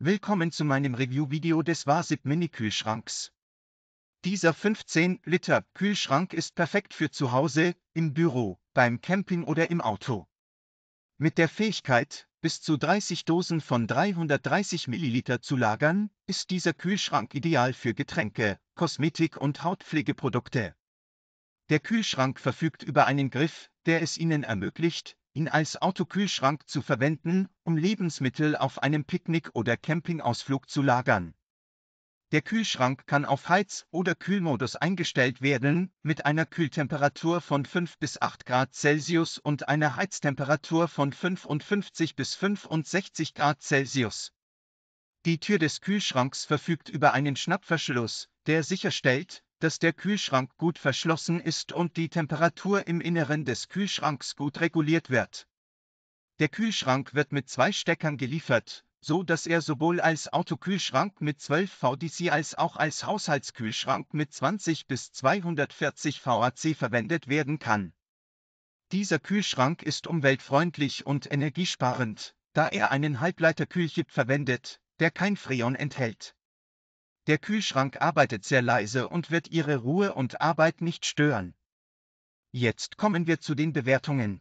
Willkommen zu meinem Review-Video des Vasip Mini-Kühlschranks. Dieser 15-Liter Kühlschrank ist perfekt für zu Hause, im Büro, beim Camping oder im Auto. Mit der Fähigkeit, bis zu 30 Dosen von 330 ml zu lagern, ist dieser Kühlschrank ideal für Getränke, Kosmetik und Hautpflegeprodukte. Der Kühlschrank verfügt über einen Griff, der es Ihnen ermöglicht, ihn als Autokühlschrank zu verwenden, um Lebensmittel auf einem Picknick oder Campingausflug zu lagern. Der Kühlschrank kann auf Heiz- oder Kühlmodus eingestellt werden, mit einer Kühltemperatur von 5 bis 8 Grad Celsius und einer Heiztemperatur von 55 bis 65 Grad Celsius. Die Tür des Kühlschranks verfügt über einen Schnappverschluss, der sicherstellt, dass der Kühlschrank gut verschlossen ist und die Temperatur im Inneren des Kühlschranks gut reguliert wird. Der Kühlschrank wird mit zwei Steckern geliefert, so dass er sowohl als Autokühlschrank mit 12 VDC als auch als Haushaltskühlschrank mit 20 bis 240 VAC verwendet werden kann. Dieser Kühlschrank ist umweltfreundlich und energiesparend, da er einen Halbleiterkühlchip verwendet, der kein Freon enthält. Der Kühlschrank arbeitet sehr leise und wird Ihre Ruhe und Arbeit nicht stören. Jetzt kommen wir zu den Bewertungen.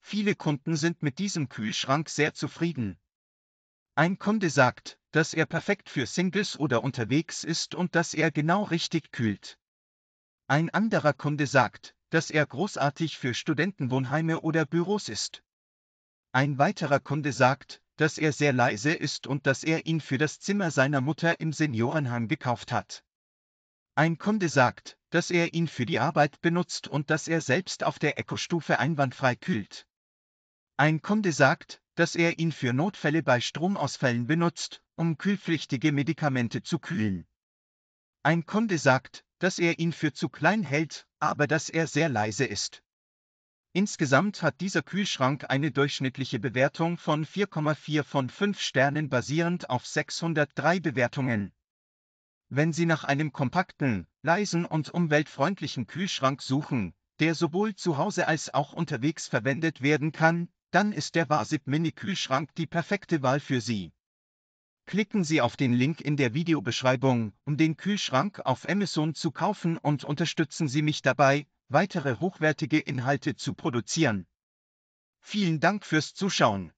Viele Kunden sind mit diesem Kühlschrank sehr zufrieden. Ein Kunde sagt, dass er perfekt für Singles oder unterwegs ist und dass er genau richtig kühlt. Ein anderer Kunde sagt, dass er großartig für Studentenwohnheime oder Büros ist. Ein weiterer Kunde sagt, dass er sehr leise ist und dass er ihn für das Zimmer seiner Mutter im Seniorenheim gekauft hat. Ein Kunde sagt, dass er ihn für die Arbeit benutzt und dass er selbst auf der Eco-Stufe einwandfrei kühlt. Ein Kunde sagt, dass er ihn für Notfälle bei Stromausfällen benutzt, um kühlpflichtige Medikamente zu kühlen. Ein Kunde sagt, dass er ihn für zu klein hält, aber dass er sehr leise ist. Insgesamt hat dieser Kühlschrank eine durchschnittliche Bewertung von 4,4 von 5 Sternen basierend auf 603 Bewertungen. Wenn Sie nach einem kompakten, leisen und umweltfreundlichen Kühlschrank suchen, der sowohl zu Hause als auch unterwegs verwendet werden kann, dann ist der Vasip Mini Kühlschrank die perfekte Wahl für Sie. Klicken Sie auf den Link in der Videobeschreibung, um den Kühlschrank auf Amazon zu kaufen und unterstützen Sie mich dabei, weitere hochwertige Inhalte zu produzieren. Vielen Dank fürs Zuschauen.